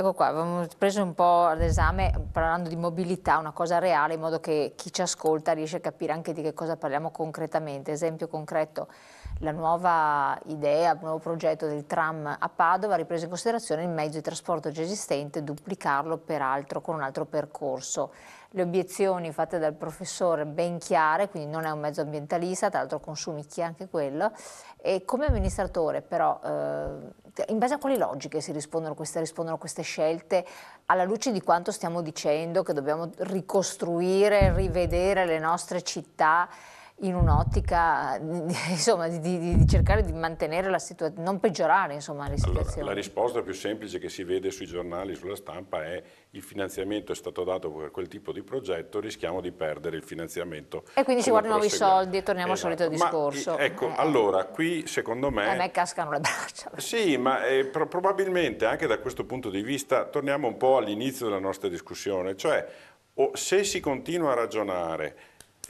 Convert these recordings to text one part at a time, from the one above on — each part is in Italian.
Ecco qua, abbiamo preso un po' l'esame parlando di mobilità, una cosa reale, in modo che chi ci ascolta riesce a capire anche di che cosa parliamo concretamente. Esempio concreto, la nuova idea, il nuovo progetto del tram a Padova ha ripreso in considerazione il mezzo di trasporto già esistente, duplicarlo peraltro con un altro percorso le obiezioni fatte dal professore ben chiare, quindi non è un mezzo ambientalista, tra l'altro consumi anche quello, e come amministratore però, eh, in base a quali logiche si rispondono queste, rispondono queste scelte, alla luce di quanto stiamo dicendo, che dobbiamo ricostruire, rivedere le nostre città, in un'ottica insomma, di, di, di, cercare di mantenere la situazione, non peggiorare insomma, la situazione? Allora, la risposta più semplice che si vede sui giornali, sulla stampa è il finanziamento è stato dato per quel tipo di progetto, rischiamo di perdere il finanziamento. E quindi si guardano i soldi e torniamo esatto. al solito discorso. Ma, eh, ecco, eh, allora, qui secondo me... A me cascano le braccia. Sì, ma eh, pro probabilmente anche da questo punto di vista torniamo un po' all'inizio della nostra discussione, cioè o se si continua a ragionare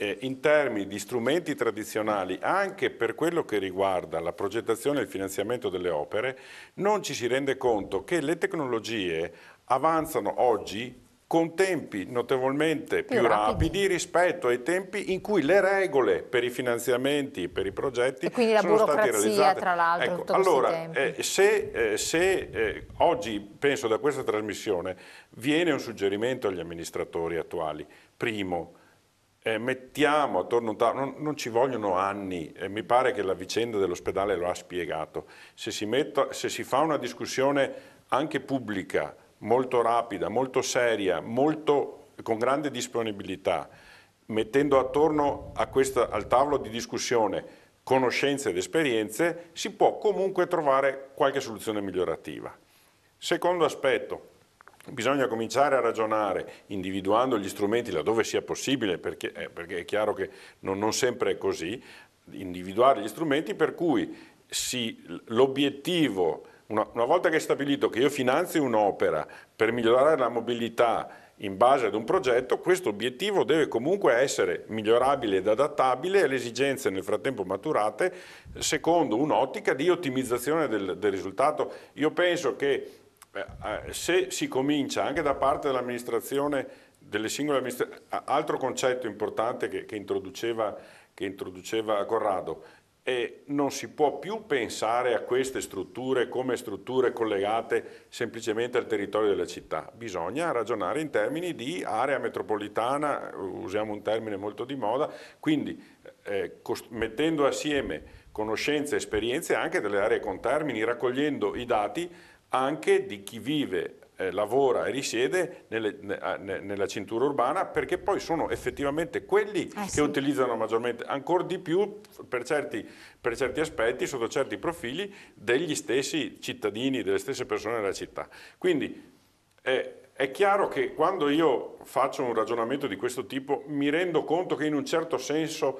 eh, in termini di strumenti tradizionali, anche per quello che riguarda la progettazione e il finanziamento delle opere, non ci si rende conto che le tecnologie avanzano oggi con tempi notevolmente più, più rapidi. rapidi. rispetto ai tempi in cui le regole per i finanziamenti, e per i progetti e quindi la sono state realizzate. tra l'altro. Ecco, allora, eh, se, eh, se eh, oggi, penso da questa trasmissione, viene un suggerimento agli amministratori attuali, primo, eh, mettiamo attorno a un tavolo, non, non, ci vogliono anni, eh, mi pare che la vicenda dell'ospedale lo ha spiegato, se si, metta, se si fa una discussione anche pubblica, molto rapida, molto seria, molto, con grande disponibilità, mettendo attorno questa, al tavolo di discussione conoscenze ed esperienze, si può comunque trovare qualche soluzione migliorativa. Secondo aspetto, Bisogna cominciare a ragionare individuando gli strumenti laddove sia possibile, perché, eh, perché è chiaro che non, non sempre è così, individuare gli strumenti per cui l'obiettivo, una, una, volta che è stabilito che io finanzi un'opera per migliorare la mobilità in base ad un progetto, questo obiettivo deve comunque essere migliorabile ed adattabile alle esigenze nel frattempo maturate secondo un'ottica di ottimizzazione del, del risultato. Io penso che Beh, ah, se si comincia anche da parte dell'amministrazione, delle singole amministrazioni, altro concetto importante che, che, introduceva, che introduceva Corrado, e non si può più pensare a queste strutture come strutture collegate semplicemente al territorio della città, bisogna ragionare in termini di area metropolitana, usiamo un termine molto di moda, quindi eh, mettendo assieme conoscenze e esperienze anche delle aree con termini, raccogliendo i dati anche di chi vive eh, lavora e risiede nelle, ne, nella cintura urbana perché poi sono effettivamente quelli eh, che sì. utilizzano maggiormente, ancora di più per certi, per certi, aspetti, sotto certi profili, degli stessi cittadini, delle stesse persone della città. Quindi è, è chiaro che quando io faccio un ragionamento di questo tipo mi rendo conto che in un certo senso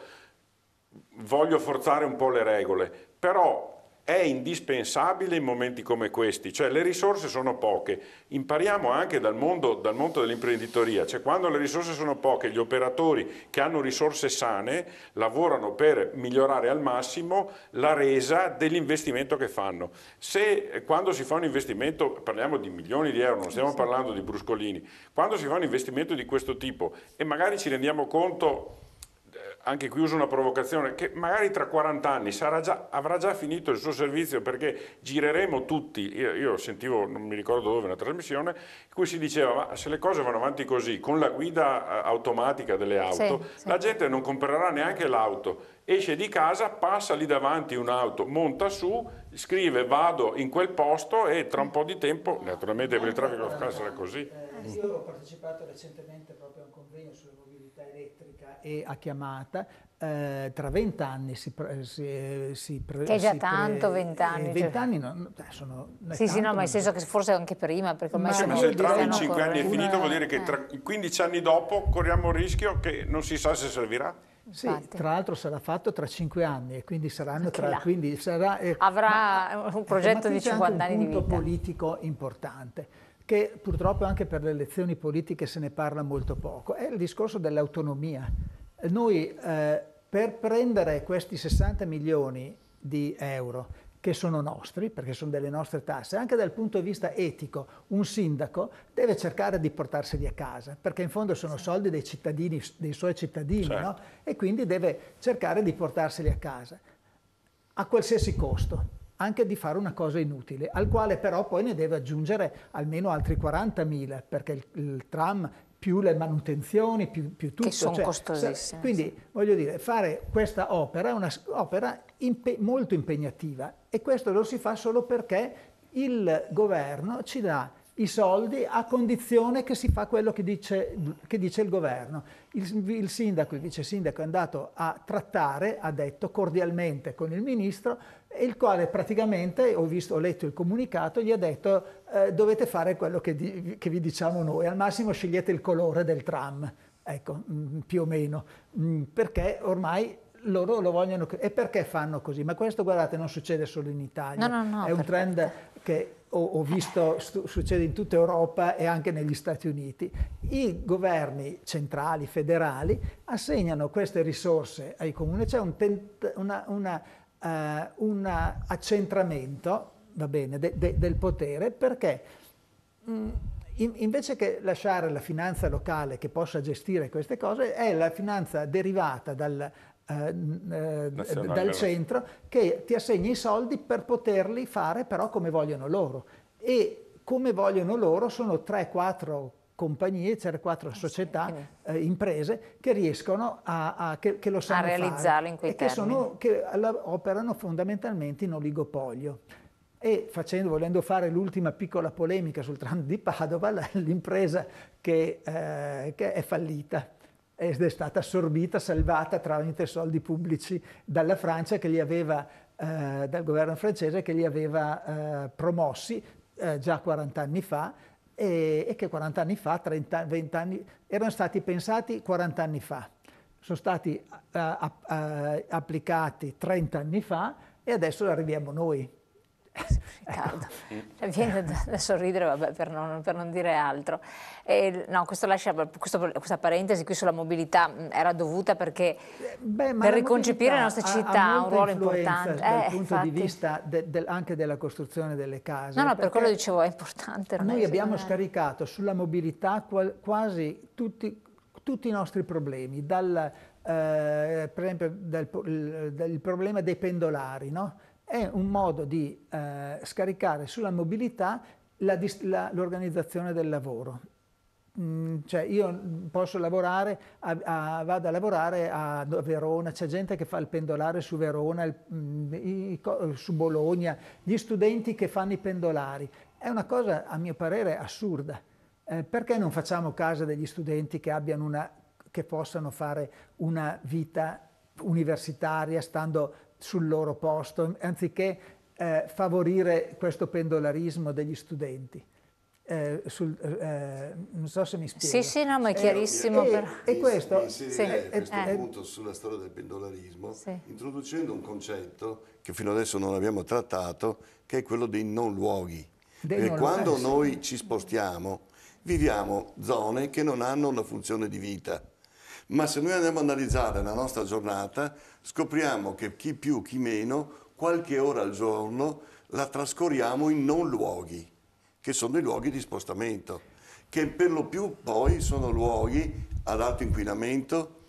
voglio forzare un po' le regole, però è indispensabile in momenti come questi, cioè le risorse sono poche, impariamo anche dal mondo, dal mondo dell'imprenditoria, cioè quando le risorse sono poche gli operatori che hanno risorse sane lavorano per migliorare al massimo la resa dell'investimento che fanno. Se eh, quando si fa un investimento, parliamo di milioni di euro, non stiamo parlando di bruscolini, quando si fa un investimento di questo tipo e magari ci rendiamo conto anche qui uso una provocazione, che magari tra 40 anni già, avrà già finito il suo servizio perché gireremo tutti, io, io, sentivo, non mi ricordo dove, una trasmissione in cui si diceva ma se le cose vanno avanti così, con la guida eh, automatica delle auto, sì, la gente non comprerà neanche l'auto, esce di casa, passa lì davanti un'auto, monta su, scrive vado in quel posto e tra un po' di tempo, naturalmente per il traffico sarà così. Eh, io ho partecipato recentemente proprio a un convegno sulle energia elettrica e a chiamata, eh, tra vent'anni si, pre, si, eh, si Che è già tanto vent'anni. Eh, cioè. Vent'anni cioè... no, eh, sono... Sì, sì, no, ma nel senso che forse anche prima, perché ormai siamo... Se tra cinque anni è finito vuol dire che tra 15 anni dopo corriamo il rischio che non si sa se servirà. Sì, Infatti. tra l'altro sarà fatto tra 5 anni e quindi saranno tra... Quindi sarà, eh, Avrà ma, un progetto di 50 anni di vita. un punto politico importante che purtroppo anche per le elezioni politiche se ne parla molto poco, è il discorso dell'autonomia. Noi eh, per prendere questi 60 milioni di euro che sono nostri, perché sono delle nostre tasse, anche dal punto di vista etico, un sindaco deve cercare di portarseli a casa, perché in fondo sono soldi dei cittadini, dei suoi cittadini, certo. no? e quindi deve cercare di portarseli a casa, a qualsiasi costo anche di fare una cosa inutile, al quale però poi ne deve aggiungere almeno altri 40.000, perché il, il tram più le manutenzioni, più, più tutto. Che sono cioè, costosissime. Quindi, voglio dire, fare questa opera è un'opera impe molto impegnativa e questo lo si fa solo perché il governo ci dà i soldi a condizione che si fa quello che dice, che dice il governo. Il, il sindaco, il vice sindaco è andato a trattare, ha detto cordialmente con il ministro, il quale praticamente, ho, visto, ho letto il comunicato, gli ha detto eh, dovete fare quello che, di, che vi diciamo noi, al massimo scegliete il colore del tram, ecco, mh, mm, più o meno, mh, mm, perché ormai loro lo vogliono... E perché fanno così? Ma questo, guardate, non succede solo in Italia, no, no, no, è un trend te. che ho, ho visto stu, succede in tutta Europa e anche negli Stati Uniti. I governi centrali, federali, assegnano queste risorse ai comuni, c'è un una, una eh, un accentramento bene, de, de, del potere perché mh, mm, in, invece che lasciare la finanza locale che possa gestire queste cose, è la finanza derivata dal, eh, eh dal centro che ti assegna i soldi per poterli fare però come vogliono loro. E come vogliono loro sono 3, 4, compagnie, c'erano quattro ah, società, eh, imprese che riescono a, a che, che, lo sanno a realizzarlo in quei e che, sono, che operano fondamentalmente in oligopolio. E facendo, volendo fare l'ultima piccola polemica sul tram di Padova, l'impresa che, eh, che è fallita ed è stata assorbita, salvata tramite soldi pubblici dalla Francia che li aveva, eh, dal governo francese che li aveva eh, promossi eh, già 40 anni fa e, e che 40 anni fa, 30, 20 anni, erano stati pensati 40 anni fa, sono stati uh, uh, applicati 30 anni fa e adesso arriviamo noi. Riccardo. Ecco. Cioè, viene da, da sorridere, vabbè, per non, per non dire altro. E, no, questo lascia, questo, questa parentesi qui sulla mobilità era dovuta perché eh, Beh, per riconcepire la nostra città ha, ha un ruolo importante. Dal eh, punto infatti. di vista de, de, anche della costruzione delle case. No, no, per quello dicevo è importante. noi abbiamo scaricato sulla mobilità qual, quasi tutti, tutti i nostri problemi, dal, eh, per esempio dal, dal, problema dei pendolari, no? è un modo di eh, scaricare sulla mobilità l'organizzazione del lavoro. Mm, cioè io posso lavorare, a, a, vado a lavorare a Verona, c'è gente che fa il pendolare su Verona, il, mm, i, su Bologna, gli studenti che fanno i pendolari. È una cosa a mio parere assurda. Eh, perché non facciamo casa degli studenti che, una, che possano fare una vita universitaria stando sul loro posto, anziché eh, favorire questo pendolarismo degli studenti. Eh, sul, eh, non so se mi spiego. Sì, sì, no, ma è eh, chiarissimo. Eh, e, e questo, sì, sì, eh, eh, questo punto sulla storia del pendolarismo, sì. introducendo un concetto che fino adesso non abbiamo trattato, che è quello dei non luoghi. Dei non quando luoghi. noi ci spostiamo, viviamo zone che non hanno una funzione di vita ma se noi andiamo ad analizzare la nostra giornata scopriamo che chi più, chi meno, qualche ora al giorno la trascorriamo in non luoghi, che sono i luoghi di spostamento, che per lo più poi sono luoghi ad alto inquinamento,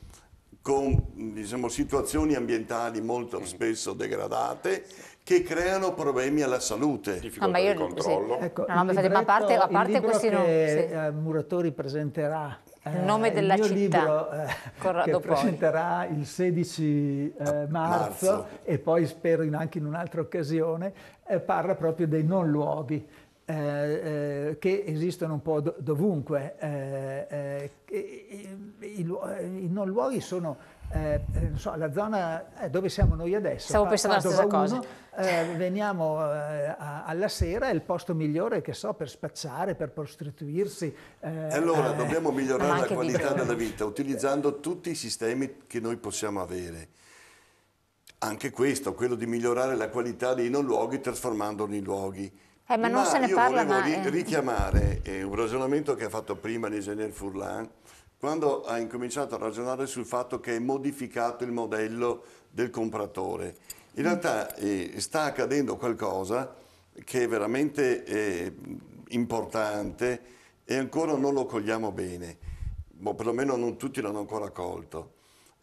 con diciamo, situazioni ambientali molto mm. spesso degradate che creano problemi alla salute. Difficoltà no, ma io, di controllo. Sì. Ecco, no, no, libretto, ma a parte, a parte questi che non... Sì. Eh, Muratori presenterà eh, il nome della il mio città, libro, eh, Corrado che Poli. presenterà il 16 eh, marzo, marzo, e poi spero in, anche in un'altra occasione, eh, parla proprio dei non luoghi. Eh, eh, che esistono un po' dovunque. Eh, eh i, i, i, non luoghi sono eh, eh so, la zona eh, dove siamo noi adesso, Stavo pensando alla stessa uno, cosa. Eh, veniamo eh, alla sera, è il posto migliore che so per spacciare, per prostituirsi. Eh, allora dobbiamo migliorare la qualità della vita utilizzando tutti i sistemi che noi possiamo avere. Anche questo, quello di migliorare la qualità dei non luoghi trasformandoli in luoghi. ma non se ne parla mai. Io volevo ma... richiamare un ragionamento che ha fatto prima l'ingegner Furlan, quando ha incominciato a ragionare sul fatto che è modificato il modello del compratore. In realtà eh, sta accadendo qualcosa che è veramente eh, importante e ancora non lo cogliamo bene, o perlomeno non tutti l'hanno ancora colto.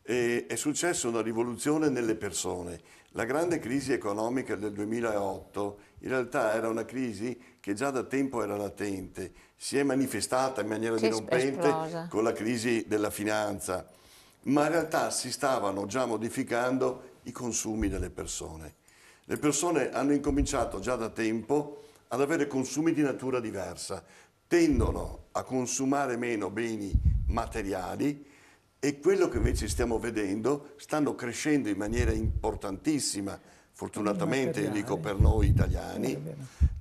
E è successa una rivoluzione nelle persone. La grande crisi economica del 2008 in realtà era una crisi che già da tempo era latente, si è manifestata in maniera dirompente con la crisi della finanza, ma in realtà si stavano già modificando i consumi delle persone. Le persone hanno incominciato già da tempo ad avere consumi di natura diversa, tendono a consumare meno beni materiali e quello che invece stiamo vedendo stanno crescendo in maniera importantissima fortunatamente dico per noi italiani,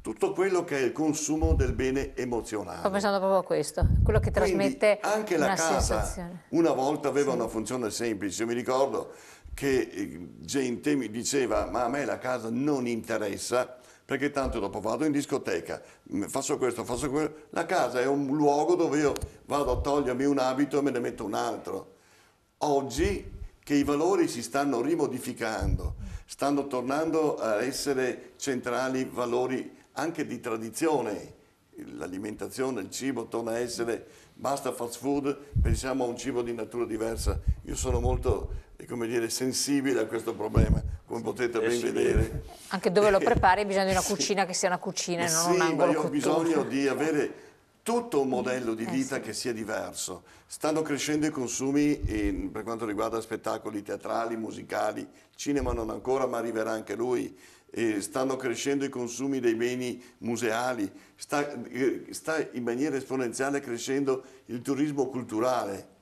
tutto quello che è il consumo del bene emozionale. Sto pensando proprio a questo, quello che trasmette Quindi anche la casa sensazione. una volta aveva sì. una funzione semplice, mi ricordo che eh, gente mi diceva ma a me la casa non interessa perché tanto dopo vado in discoteca, faccio questo, faccio quello, la casa è un luogo dove io vado a togliermi un abito e me ne metto un altro. Oggi che i valori si stanno rimodificando, stanno tornando a essere centrali valori anche di tradizione. L'alimentazione, il cibo torna a essere, basta fast food, pensiamo a un cibo di natura diversa. Io sono molto eh, dire, sensibile a questo problema, come potete ben vedere. Anche dove lo prepari bisogna di una cucina sì. che sia una cucina e non sì, un angolo Sì, ma io ho bisogno di avere tutto un modello di eh, vita eh sì. che sia diverso. Stanno crescendo i consumi in, eh, per quanto riguarda spettacoli teatrali, musicali, cinema non ancora ma arriverà anche lui. Eh, stanno crescendo i consumi dei beni museali, sta, eh, sta in maniera esponenziale crescendo il turismo culturale.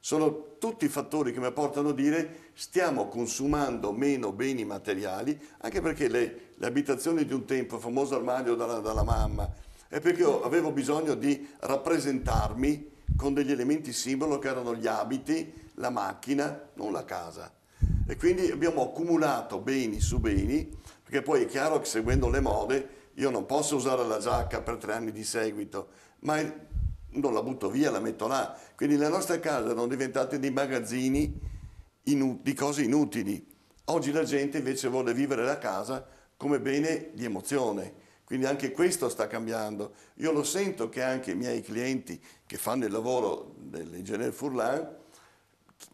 Sono tutti fattori che mi portano a dire stiamo consumando meno beni materiali, anche perché le, le abitazioni di un tempo, il famoso armadio dalla, dalla mamma, è perché io avevo bisogno di rappresentarmi con degli elementi simbolo che erano gli abiti, la macchina, non la casa. E quindi abbiamo accumulato beni su beni, perché poi è chiaro che seguendo le mode io non posso usare la giacca per tre anni di seguito, ma non la butto via, la metto là. Quindi le nostre case erano diventate dei magazzini di cose inutili. Oggi la gente invece vuole vivere la casa come bene di emozione quindi anche questo sta cambiando. Io lo sento che anche i miei clienti che fanno il lavoro dell'ingegnere Furlan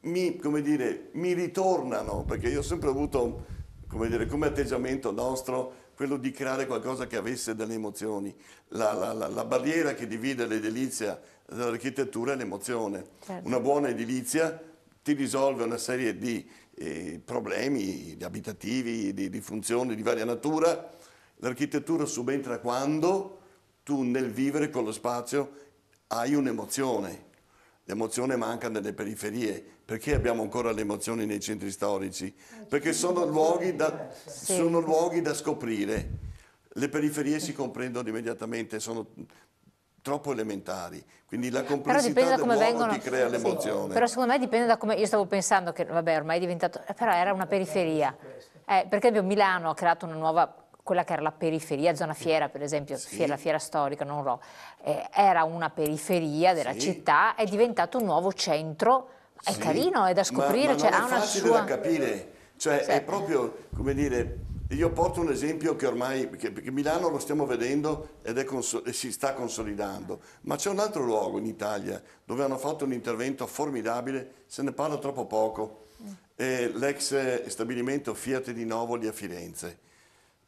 mi, dire, mi ritornano, perché io ho sempre avuto come, dire, come atteggiamento nostro quello di creare qualcosa che avesse delle emozioni. La, la, la, la barriera che divide l'edilizia dall'architettura è l'emozione. Certo. Una buona edilizia ti risolve una serie di eh, problemi di abitativi, di, di funzioni di varia natura L'architettura subentra quando tu nel vivere con lo spazio hai un'emozione. L'emozione manca nelle periferie. Perché abbiamo ancora le emozioni nei centri storici? Perché sono luoghi da, sono luoghi da scoprire. Le periferie si comprendono immediatamente, sono troppo elementari, quindi la complessità dell'uomo vengono... ti crea l'emozione. Sì, però secondo me dipende da come, io stavo pensando che vabbè ormai è diventato, però era una periferia, eh, perché Milano ha creato una nuova quella che era la periferia, zona fiera per esempio, sì. fiera, la fiera storica, non Ro, eh, era una periferia della sì. città, è diventato un nuovo centro, è sì. carino, è da scoprire, ma, ma cioè, ha una sua... da capire, cioè è proprio, come dire, io porto un esempio che ormai, che, che Milano lo stiamo vedendo ed è e si sta consolidando, ma c'è un altro luogo in Italia dove hanno fatto un intervento formidabile, se ne parla troppo poco, mm. eh, l'ex stabilimento Fiat di Novoli a Firenze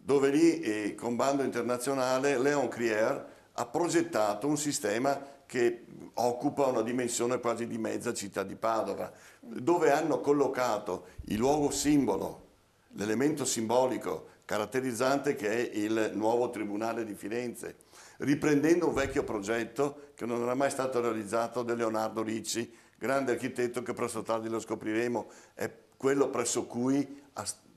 dove lì eh, con bando internazionale Leon Crier ha progettato un sistema che occupa una dimensione quasi di mezza città di Padova, dove hanno collocato il luogo simbolo, l'elemento simbolico caratterizzante che è il nuovo Tribunale di Firenze, riprendendo un vecchio progetto che non era mai stato realizzato da Leonardo Ricci, grande architetto che presto tardi lo scopriremo, è quello presso cui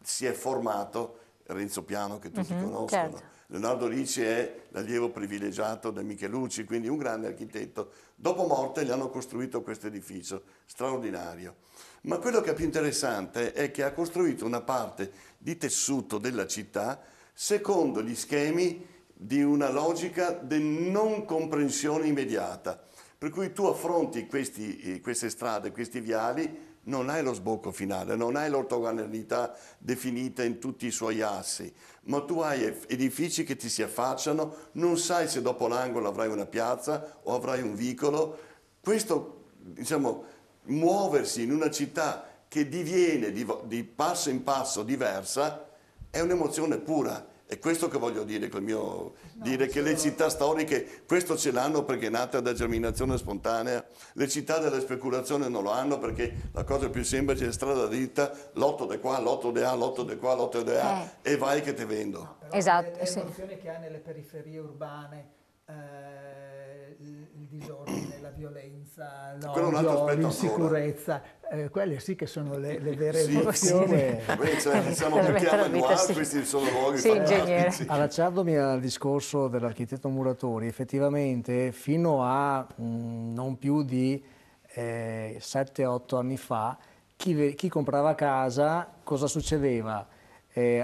si è formato Renzo Piano che tutti mm-hmm, conoscono. Certo. Leonardo Ricci è l'allievo privilegiato da Michelucci, quindi un grande architetto. Dopo morte gli hanno costruito questo edificio straordinario. Ma quello che è più interessante è che ha costruito una parte di tessuto della città secondo gli schemi di una logica di non comprensione immediata. Per cui tu affronti questi, eh, queste strade, questi viali non hai lo sbocco finale, non hai l'ortogonalità definita in tutti i suoi assi, ma tu hai edifici che ti si affacciano, non sai se dopo l'angolo avrai una piazza o avrai un vicolo. Questo, diciamo, muoversi in una città che diviene di, di passo in passo diversa è un'emozione pura è questo che voglio dire col mio no, dire che le città storiche questo ce l'hanno perché è nata da germinazione spontanea, le città della speculazione non lo hanno perché la cosa più semplice è strada dritta, l'otto di qua, l'otto di là, l'otto di qua, l'otto di là eh. e vai che te vendo. No, esatto, è l'evoluzione sì. che ha nelle periferie urbane eh, disordine, la violenza, l'odio, l'insicurezza, eh, quelle sì che sono le, le vere sì, emozioni. Sì, cioè, diciamo perché sì. questi sono luoghi sì, ingegnere. Allacciandomi al discorso dell'architetto Muratori, effettivamente fino a mh, mm, non più di eh, 7-8 anni fa, chi, chi comprava casa, cosa succedeva? eh,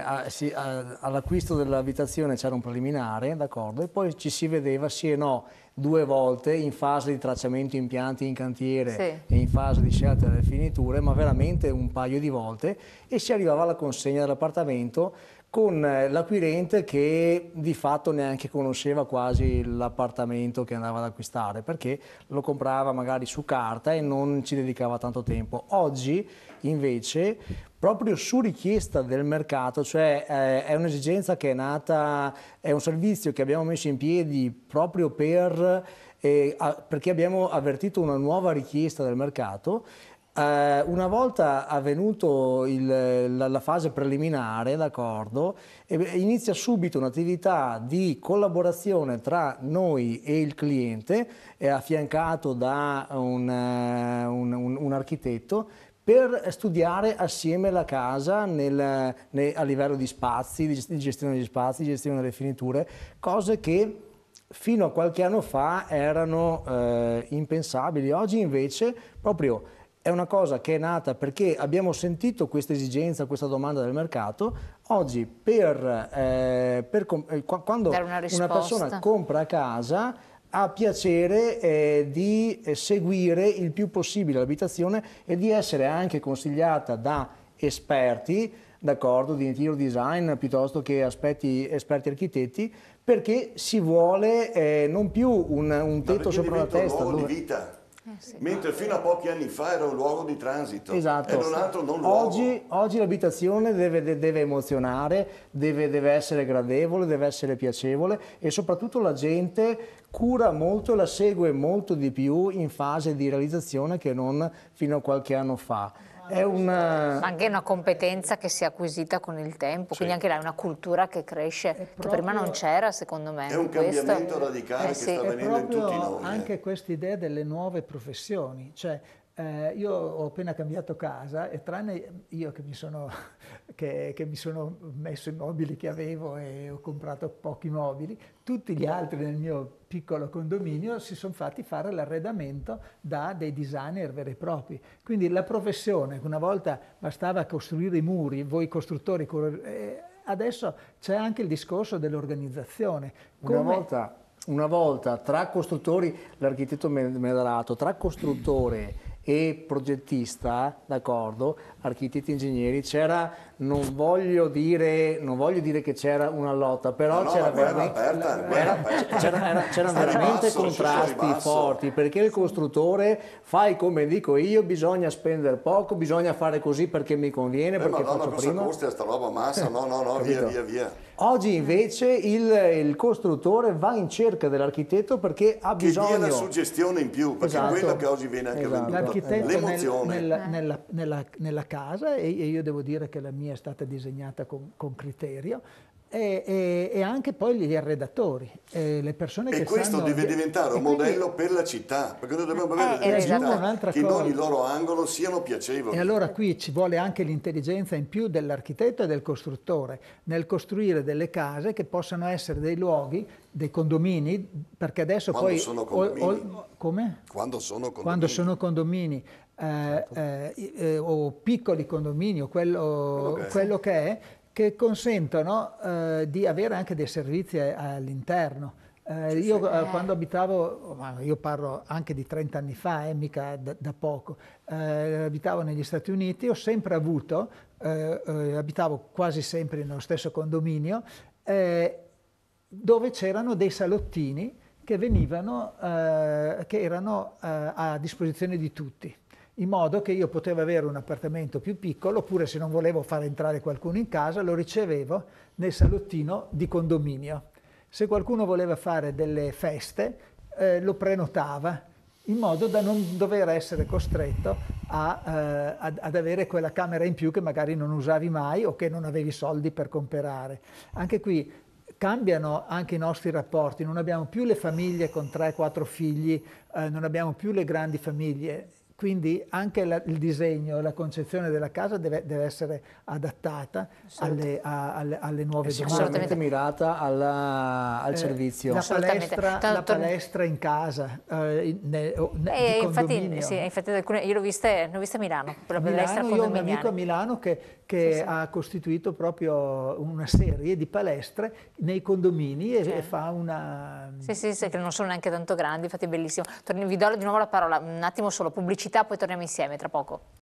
all'acquisto dell'abitazione c'era un preliminare, d'accordo, e poi ci si vedeva sì e no due volte in fase di tracciamento impianti in cantiere sì. e in fase di scelta delle finiture, ma veramente un paio di volte e si arrivava alla consegna dell'appartamento con eh, l'acquirente che di fatto neanche conosceva quasi l'appartamento che andava ad acquistare perché lo comprava magari su carta e non ci dedicava tanto tempo. Oggi invece proprio su richiesta del mercato, cioè eh, è un'esigenza che è nata, è un servizio che abbiamo messo in piedi proprio per, eh, a, perché abbiamo avvertito una nuova richiesta del mercato. Eh, una volta avvenuto la, la, fase preliminare, d'accordo, inizia subito un'attività di collaborazione tra noi e il cliente, affiancato da un, eh, un, un, un architetto per studiare assieme la casa nel, nel, a livello di spazi, di gestione degli spazi, di gestione delle finiture, cose che fino a qualche anno fa erano eh, impensabili. Oggi invece proprio è una cosa che è nata perché abbiamo sentito questa esigenza, questa domanda del mercato. Oggi per, eh, per eh, quando una, una persona compra a casa ha piacere eh, di seguire il più possibile l'abitazione e di essere anche consigliata da esperti d'accordo, di interior design piuttosto che aspetti, esperti architetti, perché si vuole eh, non più un, un tetto sopra la testa. Un luogo dove... di vita. Eh sì. Mentre fino a pochi anni fa era un luogo di transito, esatto. era un altro non luogo. Oggi, oggi l'abitazione deve, deve, emozionare, deve, deve, essere gradevole, deve essere piacevole e soprattutto la gente cura molto, la segue molto di più in fase di realizzazione che non fino a qualche anno fa. È una... anche una competenza che si è acquisita con il tempo, sì. quindi anche là è una cultura che cresce, proprio... che prima non c'era secondo me. È un Questo... cambiamento radicale eh, che sì. sta avvenendo in tutti noi. Eh. Anche questa idea delle nuove professioni, cioè eh, io ho appena cambiato casa e tranne io che mi, sono, che, che mi, sono, messo i mobili che avevo e ho comprato pochi mobili, tutti gli altri nel mio piccolo condominio si sono fatti fare l'arredamento da dei designer veri e propri. Quindi la professione, che una volta bastava costruire i muri, voi costruttori, eh, adesso c'è anche il discorso dell'organizzazione. Come... Una volta... Una volta tra costruttori, l'architetto me l'ha dato, tra costruttore e progettista, d'accordo, architetti, ingegneri, c'era, non voglio dire, non voglio dire che c'era una lotta, però no, no, c'era veramente, aperta, la, era, aperta. C'era, era, c'erano veramente basso, contrasti forti, perché il costruttore fai come dico io, bisogna spendere poco, bisogna fare così perché mi conviene, eh, perché madonna, faccio prima. Ma costa sta roba massa, no no no, via via via. Oggi invece il, il costruttore va in cerca dell'architetto perché ha che bisogno... Che dia la suggestione in più, perché esatto. è quello esatto. che oggi viene anche esatto. venduto. L'architetto l'emozione. Nel, nella, nella, nella casa e, io devo dire che la mia è stata disegnata con, con criterio, e, e, e, anche poi gli arredatori, eh, le persone e che questo sanno... deve diventare un modello quindi... per la città, perché noi dobbiamo eh, avere eh, delle città che cosa. in ogni loro angolo siano piacevoli. E allora qui ci vuole anche l'intelligenza in più dell'architetto e del costruttore nel costruire delle case che possano essere dei luoghi, dei condomini, perché adesso Quando poi... Sono condomini. O, o, come? Quando sono condomini. Quando sono condomini. Eh, certo. eh, eh, o piccoli condomini o quello, quello, quello che è che consentono eh, di avere anche dei servizi all'interno. Eh, io eh, eh, quando abitavo, io parlo anche di 30 anni fa, eh, mica da, da poco, eh, abitavo negli Stati Uniti, ho sempre avuto, eh, abitavo quasi sempre nello stesso condominio, dove c'erano dei salottini che venivano, che erano a disposizione di tutti in modo che io potevo avere un appartamento più piccolo, oppure se non volevo far entrare qualcuno in casa, lo ricevevo nel salottino di condominio. Se qualcuno voleva fare delle feste, eh, lo prenotava, in modo da non dover essere costretto a, eh, ad, ad, avere quella camera in più che magari non usavi mai o che non avevi soldi per comprare. Anche qui cambiano anche i nostri rapporti, non abbiamo più le famiglie con 3-4 figli, eh, non abbiamo più le grandi famiglie, quindi anche la, il disegno, la concezione della casa deve, deve essere adattata certo. alle, a, alle, alle, nuove eh domande. Assolutamente mirata alla, al eh, servizio. La palestra, la palestra, in casa, eh, ne, ne, eh, infatti, sì, infatti alcune, io l'ho vista, l'ho vista, a Milano, la palestra Milano, Io ho un amico a Milano che che sì, sì. ha costituito proprio una serie di palestre nei condomini e, certo. e fa una... Sì, sì, sì, che non sono neanche tanto grandi, infatti è bellissimo. Torni, vi do di nuovo la parola, un attimo solo, pubblicità, poi torniamo insieme tra poco.